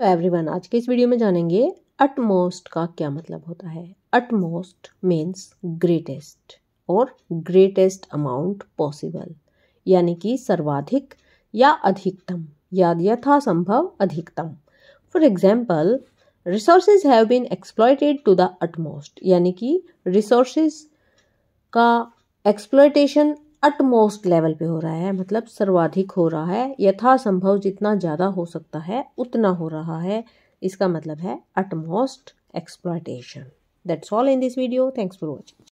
तो एवरीवन आज के इस वीडियो में जानेंगे अटमोस्ट का क्या मतलब होता है अटमोस्ट मीन्स ग्रेटेस्ट और ग्रेटेस्ट अमाउंट पॉसिबल यानी कि सर्वाधिक या अधिकतम या यथासंभव अधिकतम for example resources have been exploited to the utmost यानी कि रिसोर्सेज का एक्सप्लॉयटेशन अटमोस्ट लेवल पे हो रहा है मतलब सर्वाधिक हो रहा है यथासंभव जितना ज़्यादा हो सकता है उतना हो रहा है इसका मतलब है utmost exploitation that's all in this video thanks for watching